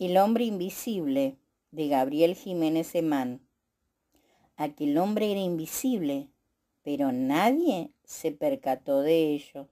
El hombre invisible de Gabriel Jiménez Emán. Aquel hombre era invisible, pero nadie se percató de ello.